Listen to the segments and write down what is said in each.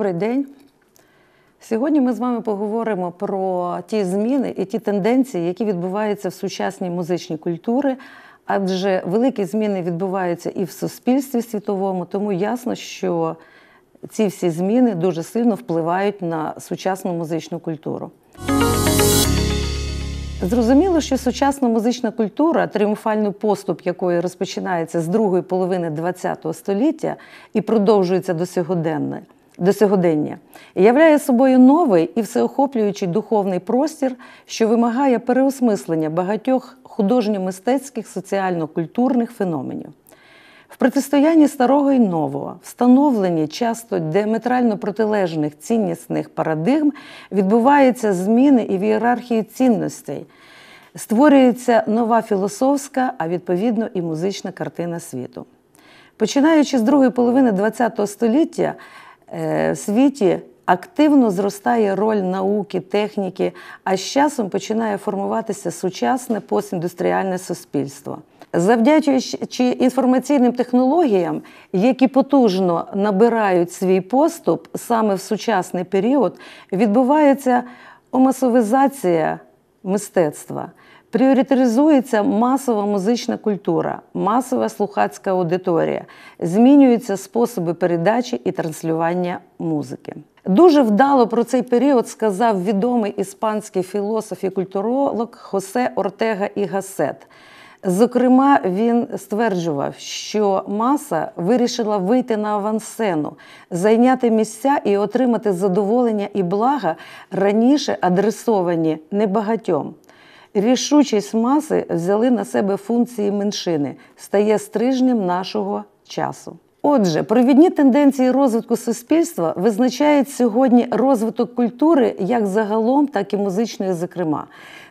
Добрий день. Сьогодні ми з вами поговоримо про ті зміни і ті тенденції, які відбуваються в сучасній музичній культурі, адже великі зміни відбуваються і в суспільстві світовому, тому ясно, що ці всі зміни дуже сильно впливають на сучасну музичну культуру. Зрозуміло, що сучасна музична культура, тріумфальний поступ якої розпочинається з другої половини ХХ століття і продовжується до сьогодення, до сьогодення і являє собою новий і всеохоплюючий духовний простір, що вимагає переосмислення багатьох художньо-мистецьких соціально-культурних феноменів. В протистоянні старого і нового, встановленні часто діаметрально протилежних ціннісних парадигм, відбуваються зміни і в ієрархії цінностей, створюється нова філософська, а відповідно і музична картина світу. Починаючи з другої половини ХХ століття, Е, світі активно зростає роль науки, техніки, а з часом починає формуватися сучасне постіндустріальне суспільство. Завдячуючи інформаційним технологіям, які потужно набирають свій поступ саме в сучасний період, відбувається омасовізація мистецтва. Пріоритаризується масова музична культура, масова слухацька аудиторія, змінюються способи передачі і транслювання музики. Дуже вдало про цей період сказав відомий іспанський філософ і культуролог Хосе Ортега і Гасет. Зокрема, він стверджував, що маса вирішила вийти на авансцену, зайняти місця і отримати задоволення і блага раніше адресовані небагатьом. Рішучість маси взяли на себе функції меншини, стає стрижнем нашого часу. Отже, провідні тенденції розвитку суспільства визначають сьогодні розвиток культури як загалом, так і музичної, зокрема.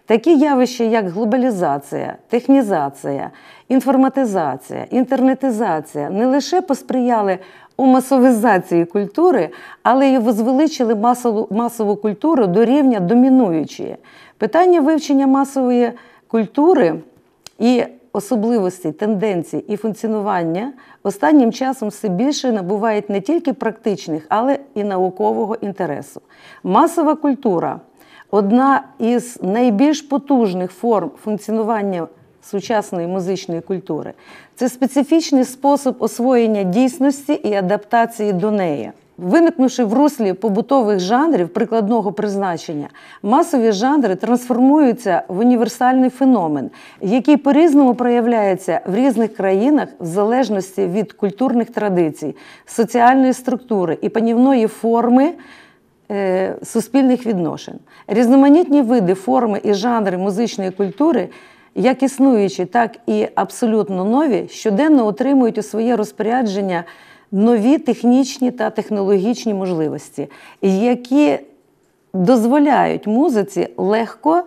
Такі явища, як глобалізація, технізація, інформатизація, інтернетизація, не лише посприяли у масовізації культури, але й возвеличили масову, масову культуру до рівня домінуючої. Питання вивчення масової культури і особливості, тенденцій і функціонування останнім часом все більше набувають не тільки практичних, але і наукового інтересу. Масова культура одна із найбільш потужних форм функціонування сучасної музичної культури. Це специфічний спосіб освоєння дійсності і адаптації до неї. Виникнувши в руслі побутових жанрів прикладного призначення, масові жанри трансформуються в універсальний феномен, який по-різному проявляється в різних країнах в залежності від культурних традицій, соціальної структури і панівної форми. Е, суспільних відношень різноманітні види, форми і жанри музичної культури як існуючі, так і абсолютно нові, щоденно отримують у своє розпорядження нові технічні та технологічні можливості, які дозволяють музиці легко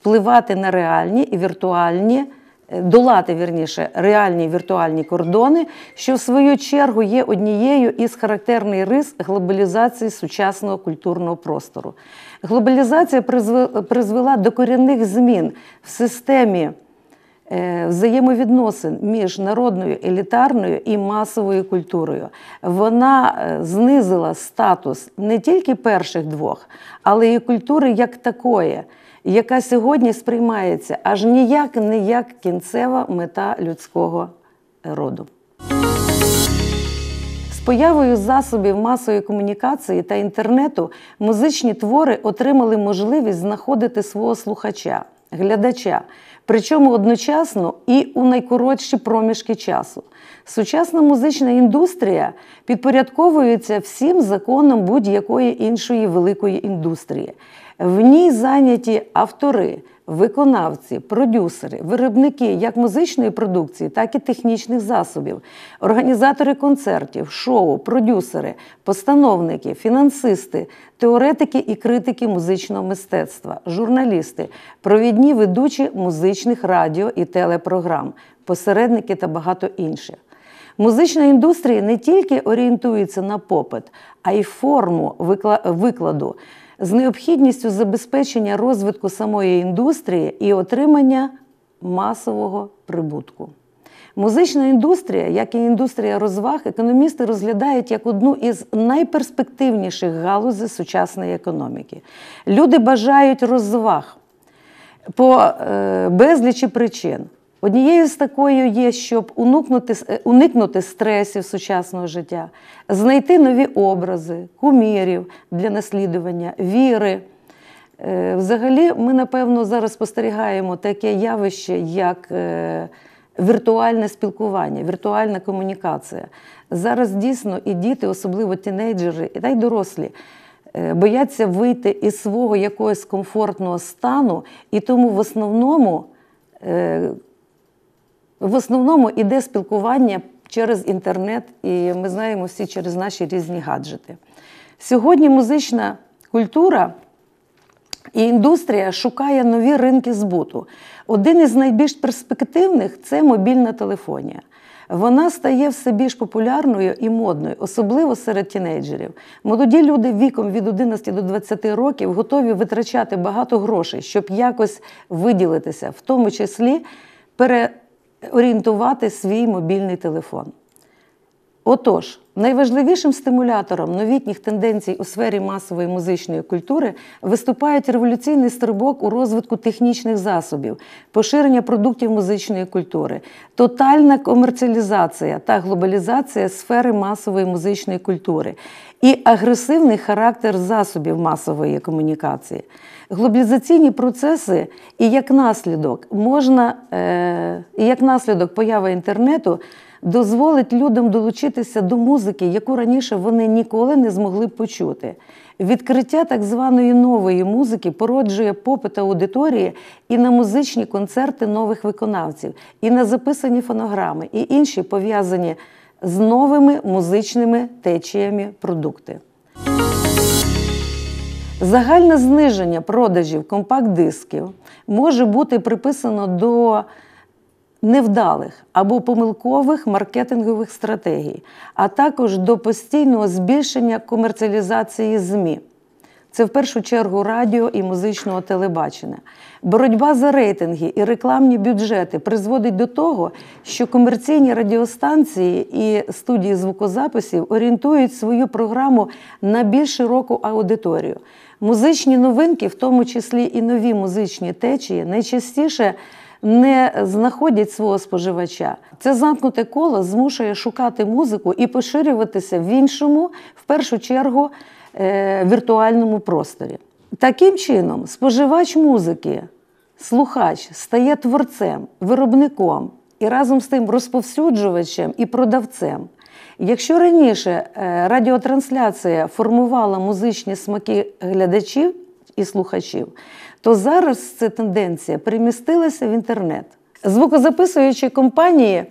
впливати на реальні і віртуальні. Е, долати вірніше реальні віртуальні кордони, що в свою чергу є однією із характерних рис глобалізації сучасного культурного простору. Глобалізація призвела до корінних змін в системі е, взаємовідносин між народною елітарною і масовою культурою. Вона е, знизила статус не тільки перших двох, але і культури як такої. Яка сьогодні сприймається аж ніяк не як кінцева мета людського роду появою засобів масової комунікації та інтернету музичні твори отримали можливість знаходити свого слухача, глядача, причому одночасно і у найкоротші проміжки часу. Сучасна музична індустрія підпорядковується всім законам будь-якої іншої великої індустрії. В ній зайняті автори, виконавці, продюсери, виробники як музичної продукції, так і технічних засобів, організатори концертів, шоу, продюсери, постановники, фінансисти, теоретики і критики музичного мистецтва, журналісти, провідні ведучі музичних радіо і телепрограм, посередники та багато інших. Музична індустрія не тільки орієнтується на попит, а й форму викладу з необхідністю забезпечення розвитку самої індустрії і отримання масового прибутку. Музична індустрія, як і індустрія розваг, економісти розглядають як одну із найперспективніших галузей сучасної економіки. Люди бажають розваг по е, безлічі причин. Однією з такою є, щоб уникнути, е, уникнути стресів сучасного життя, знайти нові образи, кумірів для наслідування, віри. Е, взагалі, ми, напевно, зараз спостерігаємо таке явище, як е, віртуальне спілкування, віртуальна комунікація. Зараз дійсно і діти, особливо тінейджери, і та й дорослі. Бояться вийти із свого якогось комфортного стану, і тому в основному в основному іде спілкування через інтернет, і ми знаємо всі через наші різні гаджети. Сьогодні музична культура і індустрія шукає нові ринки збуту. Один із найбільш перспективних це мобільна телефонія. Вона стає все більш популярною і модною, особливо серед тінейджерів. Молоді люди віком від 11 до 20 років готові витрачати багато грошей, щоб якось виділитися, в тому числі пере орієнтувати свій мобільний телефон. Отож, Найважливішим стимулятором новітніх тенденцій у сфері масової музичної культури виступають революційний стрибок у розвитку технічних засобів, поширення продуктів музичної культури, тотальна комерціалізація та глобалізація сфери масової музичної культури і агресивний характер засобів масової комунікації. Глобалізаційні процеси і як наслідок можна, е, і як наслідок появи інтернету дозволить людям долучитися до музики, яку раніше вони ніколи не змогли почути. Відкриття так званої нової музики породжує попит аудиторії і на музичні концерти нових виконавців, і на записані фонограми, і інші пов'язані з новими музичними течіями продукти. Загальне зниження продажів компакт-дисків може бути приписано до невдалих або помилкових маркетингових стратегій, а також до постійного збільшення комерціалізації ЗМІ. Це в першу чергу радіо і музичного телебачення. Боротьба за рейтинги і рекламні бюджети призводить до того, що комерційні радіостанції і студії звукозаписів орієнтують свою програму на більш широку аудиторію. Музичні новинки, в тому числі і нові музичні течії, найчастіше не знаходять свого споживача. Це замкнуте коло змушує шукати музику і поширюватися в іншому, в першу чергу, е, віртуальному просторі. Таким чином, споживач музики, слухач стає творцем, виробником і разом з тим розповсюджувачем і продавцем. Якщо раніше е, радіотрансляція формувала музичні смаки глядачів і слухачів, то зараз ця тенденція перемістилася в інтернет. Звукозаписуючі компанії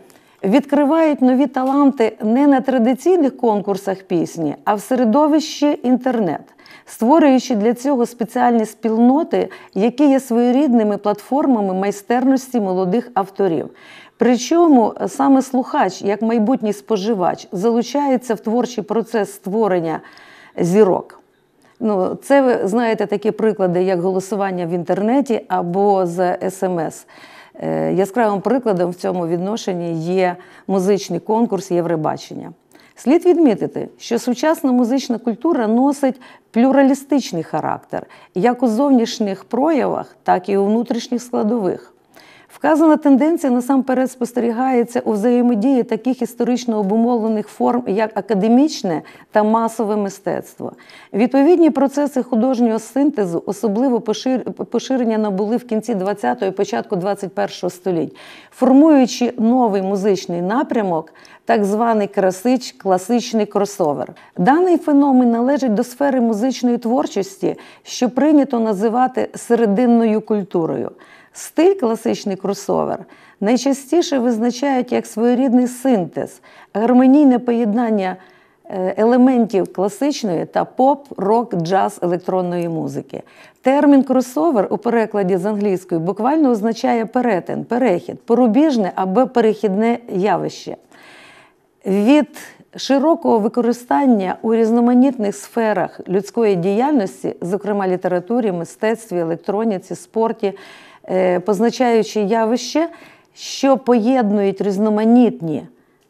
відкривають нові таланти не на традиційних конкурсах пісні, а в середовищі інтернет, створюючи для цього спеціальні спільноти, які є своєрідними платформами майстерності молодих авторів. Причому саме слухач, як майбутній споживач, залучається в творчий процес створення зірок. Ну, Це ви знаєте такі приклади, як голосування в інтернеті або за СМС. Е, яскравим прикладом в цьому відношенні є музичний конкурс Євробачення. Слід відмітити, що сучасна музична культура носить плюралістичний характер як у зовнішніх проявах, так і у внутрішніх складових. Вказана тенденція насамперед спостерігається у взаємодії таких історично обумовлених форм, як академічне та масове мистецтво. Відповідні процеси художнього синтезу, особливо поширення набули в кінці 20-го і початку 21-го століть, формуючи новий музичний напрямок, так званий красич, класичний кросовер. Даний феномен належить до сфери музичної творчості, що прийнято називати серединною культурою. Стиль класичний кросовер найчастіше визначають як своєрідний синтез, гармонійне поєднання е, елементів класичної та поп, рок, джаз електронної музики. Термін кросовер у перекладі з англійської буквально означає перетин, перехід, порубіжне або перехідне явище. Від широкого використання у різноманітних сферах людської діяльності, зокрема літературі, мистецтві, електроніці, спорті. Е, позначаючи явище, що поєднують різноманітні,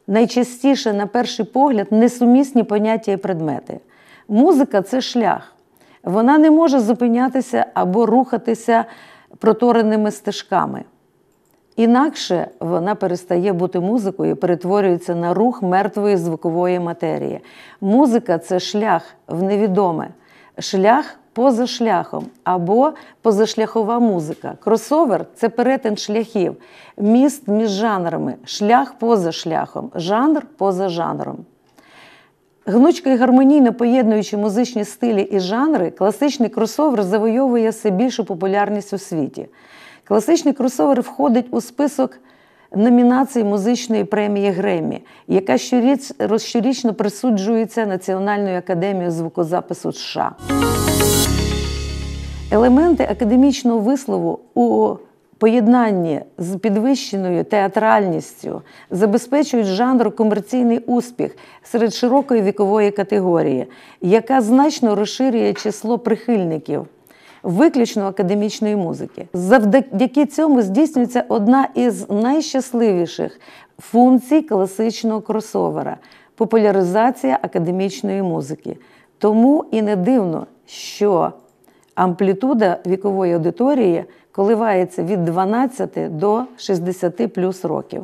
найчастіше, на перший погляд, несумісні поняття і предмети. Музика це шлях. Вона не може зупинятися або рухатися протореними стежками. Інакше вона перестає бути музикою і перетворюється на рух мертвої звукової матерії. Музика це шлях в невідоме, шлях поза шляхом або позашляхова музика. Кросовер це перетин шляхів, міст між жанрами, шлях поза шляхом, жанр поза жанром. Гнучко і гармонійно поєднуючи музичні стилі і жанри, класичний кросовер завойовує все більшу популярність у світі. Класичний кросовер входить у список номінацій музичної премії Гремі, яка щоріч, щорічно присуджується Національною академією звукозапису США. Елементи академічного вислову у поєднанні з підвищеною театральністю забезпечують жанр комерційний успіх серед широкої вікової категорії, яка значно розширює число прихильників. Виключно академічної музики, завдяки цьому здійснюється одна із найщасливіших функцій класичного кросовера популяризація академічної музики. Тому і не дивно, що амплітуда вікової аудиторії коливається від 12 до 60 плюс років.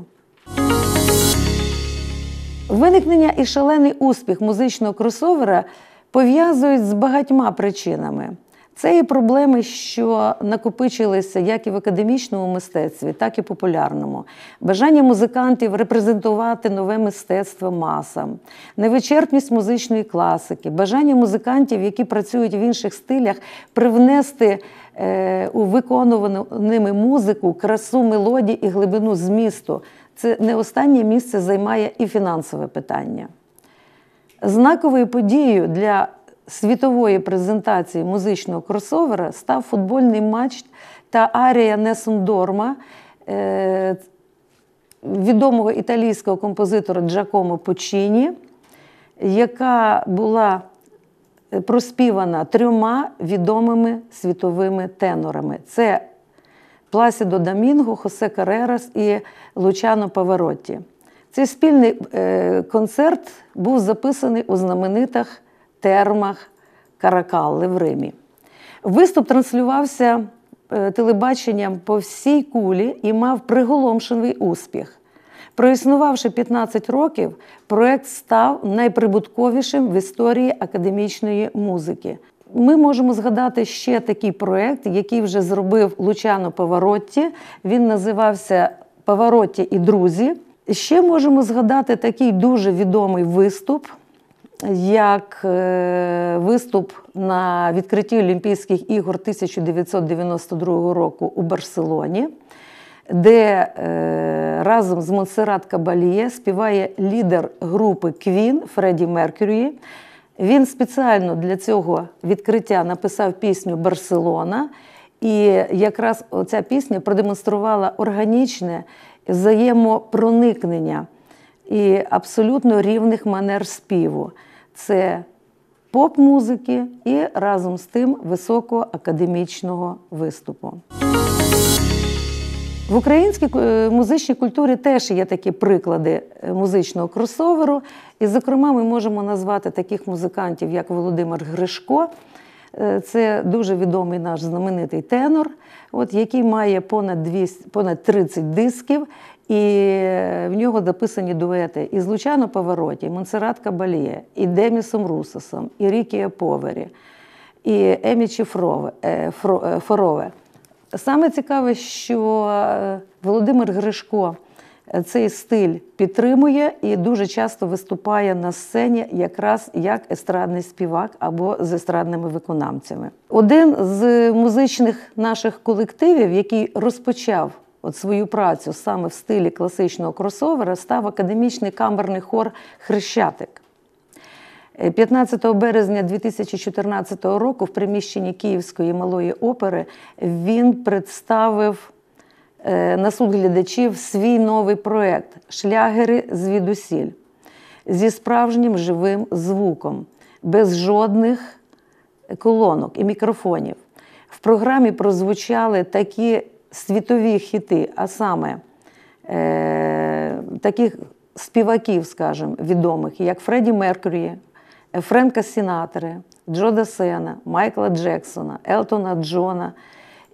Виникнення і шалений успіх музичного кросовера пов'язують з багатьма причинами. Це є проблеми, що накопичилися як і в академічному мистецтві, так і популярному. Бажання музикантів репрезентувати нове мистецтво масам, невичерпність музичної класики, бажання музикантів, які працюють в інших стилях, привнести е, у виконувану ними музику, красу мелодії і глибину змісту. Це не останнє місце займає і фінансове питання. Знаковою подією для світової презентації музичного кросовера став футбольний матч та арія Несендорма е, відомого італійського композитора Джакомо Почіні, яка була е, проспівана трьома відомими світовими тенорами. Це Пласідо Дамінго, Хосе Карерас і Лучано Паворотті. Цей спільний е, концерт був записаний у знаменитих термах Каракалли в Римі. Виступ транслювався е, телебаченням по всій кулі і мав приголомшений успіх. Проіснувавши 15 років, проект став найприбутковішим в історії академічної музики. Ми можемо згадати ще такий проект, який вже зробив Лучано Поворотті. Він називався Поворотті і друзі. Ще можемо згадати такий дуже відомий виступ як е, виступ на відкритті Олімпійських ігор 1992 року у Барселоні, де е, разом з Монсерат Кабаліє співає лідер групи Квін Фредді Меркюрі. Він спеціально для цього відкриття написав пісню Барселона. І якраз ця пісня продемонструвала органічне взаємопроникнення і абсолютно рівних манер співу це поп-музики і разом з тим високоакадемічного виступу. В українській е, музичній культурі теж є такі приклади е, музичного кросоверу. І, зокрема, ми можемо назвати таких музикантів, як Володимир Гришко. Е, це дуже відомий наш знаменитий тенор, от, який має понад 200, понад 30 дисків і в нього дописані дуети і з Лучано Повороті, і Монсеррат Кабальє, і Демісом Русосом, і Рікія Повері, і Емічі е, е, Форове. Саме цікаве, що е, Володимир Гришко цей стиль підтримує і дуже часто виступає на сцені якраз як естрадний співак або з естрадними виконавцями. Один з музичних наших колективів, який розпочав от свою працю саме в стилі класичного кросовера став академічний камерний хор Хрещатик. 15 е, березня 2014 року в приміщенні Київської малої опери він представив е, на суд глядачів свій новий проект Шлягери звідусіль зі справжнім живим звуком, без жодних колонок і мікрофонів. В програмі прозвучали такі світові хіти, а саме е, таких співаків, скажімо, відомих, як Фредді Меркурі, е, Френка Сінатори, Джо Десена, Майкла Джексона, Елтона Джона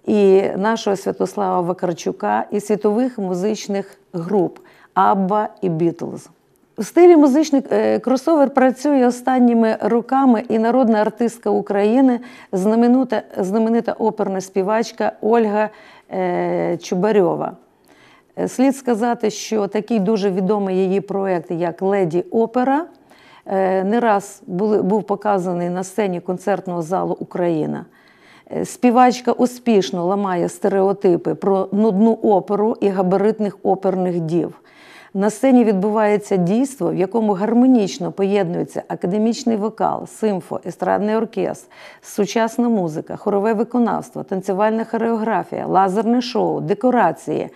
і нашого Святослава Вакарчука, і світових музичних груп Абба і Бітлз. У стилі музичний е, кросовер працює останніми роками і народна артистка України, знаменита знаменита оперна співачка Ольга Е, Чубарьова. Е, слід сказати, що такий дуже відомий її проект, як Леді Опера, е, не раз був показаний на сцені концертного залу Україна. Співачка успішно ламає стереотипи про нудну оперу і габаритних оперних дів. На сцені відбувається дійство, в якому гармонічно поєднується академічний вокал, симфо, естрадний оркестр, сучасна музика, хорове виконавство, танцювальна хореографія, лазерне шоу, декорації,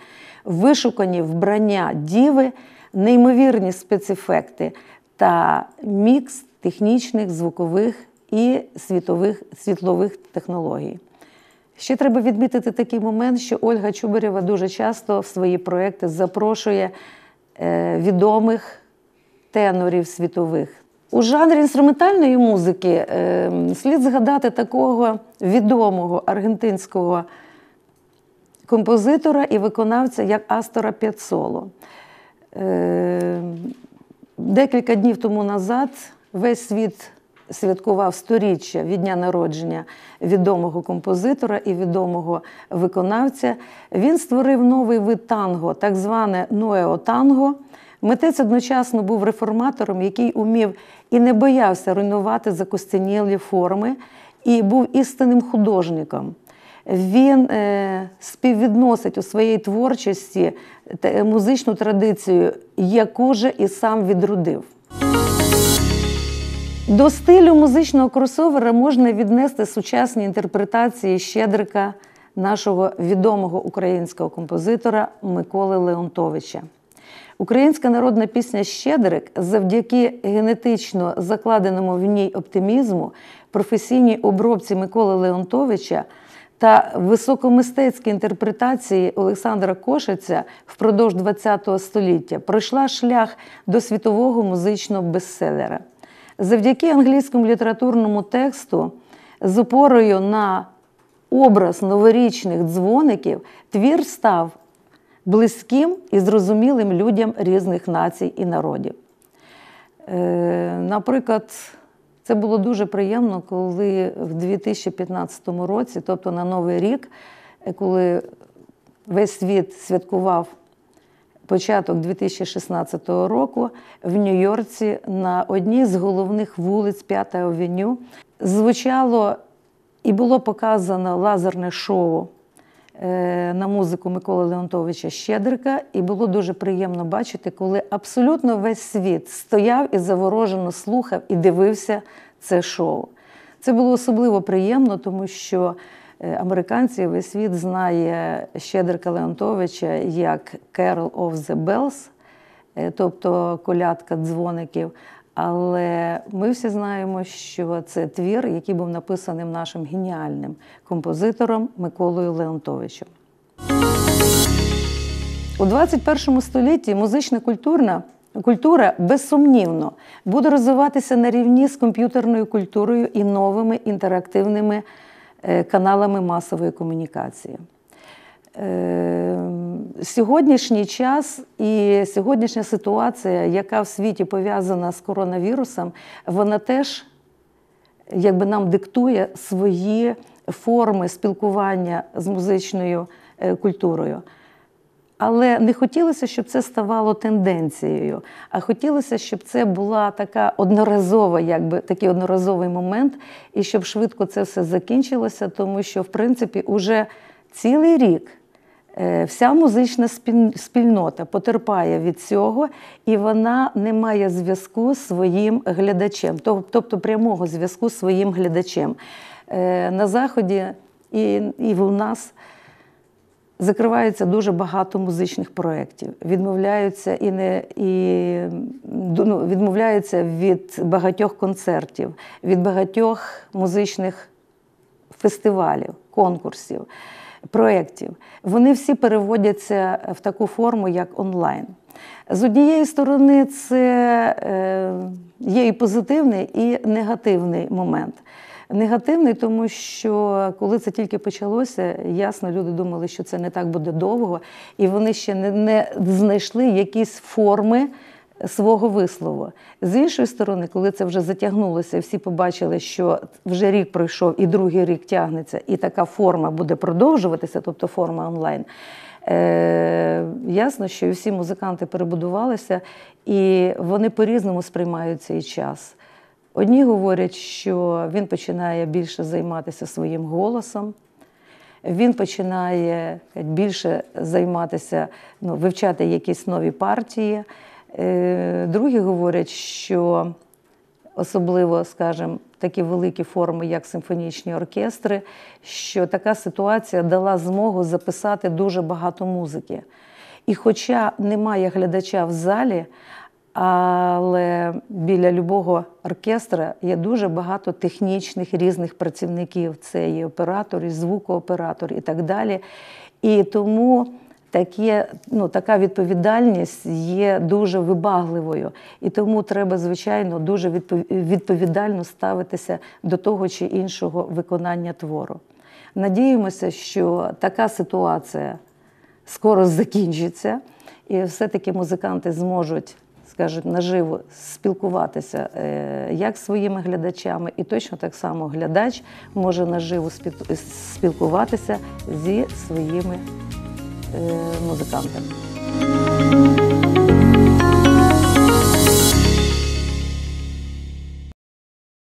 вишукані вбрання діви, неймовірні спецефекти та мікс технічних, звукових і світових, світлових технологій. Ще треба відмітити такий момент, що Ольга Чубарєва дуже часто в свої проекти запрошує Е, відомих тенорів світових. У жанрі інструментальної музики е, слід згадати такого відомого аргентинського композитора і виконавця, як Астора П'яцоло. Е, декілька днів тому назад весь світ святкував сторіччя від дня народження відомого композитора і відомого виконавця. Він створив новий вид танго, так зване ноео-танго. Митець одночасно був реформатором, який умів і не боявся руйнувати закостенілі форми, і був істинним художником. Він е, співвідносить у своїй творчості музичну традицію, яку же і сам відродив. До стилю музичного кросовера можна віднести сучасні інтерпретації Щедрика нашого відомого українського композитора Миколи Леонтовича. Українська народна пісня Щедрик завдяки генетично закладеному в ній оптимізму, професійній обробці Миколи Леонтовича та високомистецькій інтерпретації Олександра Кошиця впродовж ХХ століття пройшла шлях до світового музичного бестселера – Завдяки англійському літературному тексту з опорою на образ новорічних дзвоників твір став близьким і зрозумілим людям різних націй і народів. Е, наприклад, це було дуже приємно, коли в 2015 році, тобто на Новий рік, коли весь світ святкував початок 2016 року в Нью-Йорці на одній з головних вулиць 5 авеню звучало і було показано лазерне шоу е, на музику Миколи Леонтовича Щедрика, і було дуже приємно бачити, коли абсолютно весь світ стояв і заворожено слухав і дивився це шоу. Це було особливо приємно, тому що Е, американці весь світ знає Щедрика Леонтовича як «Carol of the Bells», е, тобто колядка дзвоників. Але ми всі знаємо, що це твір, який був написаний нашим геніальним композитором Миколою Леонтовичем. У 21 столітті музична культурна культура безсумнівно буде розвиватися на рівні з комп'ютерною культурою і новими інтерактивними Е, каналами масової комунікації. Е, сьогоднішній час і сьогоднішня ситуація, яка в світі пов'язана з коронавірусом, вона теж якби нам диктує свої форми спілкування з музичною е, культурою. Але не хотілося, щоб це ставало тенденцією, а хотілося, щоб це була така одноразова, якби такий одноразовий момент, і щоб швидко це все закінчилося, тому що, в принципі, уже цілий рік. Е, вся музична спільнота потерпає від цього, і вона не має зв'язку з своїм глядачем, тобто прямого зв'язку з своїм глядачем е, на заході і і в нас. Закривається дуже багато музичних проєктів, відмовляються і не і ну, відмовляються від багатьох концертів, від багатьох музичних фестивалів, конкурсів, проєктів. Вони всі переводяться в таку форму, як онлайн. З однієї сторони, це е, є і позитивний, і негативний момент негативний, тому що коли це тільки почалося, ясно, люди думали, що це не так буде довго, і вони ще не, не знайшли якісь форми. Свого вислову з іншої сторони, коли це вже затягнулося, всі побачили, що вже рік пройшов, і другий рік тягнеться, і така форма буде продовжуватися, тобто форма онлайн. Е, Ясно, що всі музиканти перебудувалися, і вони по-різному сприймають цей час. Одні говорять, що він починає більше займатися своїм голосом, він починає більше займатися, ну, вивчати якісь нові партії. Е, другі говорять, що особливо, скажімо, такі великі форми, як симфонічні оркестри, що така ситуація дала змогу записати дуже багато музики. І, хоча немає глядача в залі, але біля любого оркестра є дуже багато технічних різних працівників. Це і оператор, і звукооператор, і так далі. І тому таке, ну, така відповідальність є дуже вибагливою. І тому треба, звичайно, дуже відповідально ставитися до того чи іншого виконання твору. Надіємося, що така ситуація скоро закінчиться, і все-таки музиканти зможуть скажуть, наживо спілкуватися е, як своїми глядачами, і точно так само глядач може наживо е, спілкуватися зі своїми е, музикантами.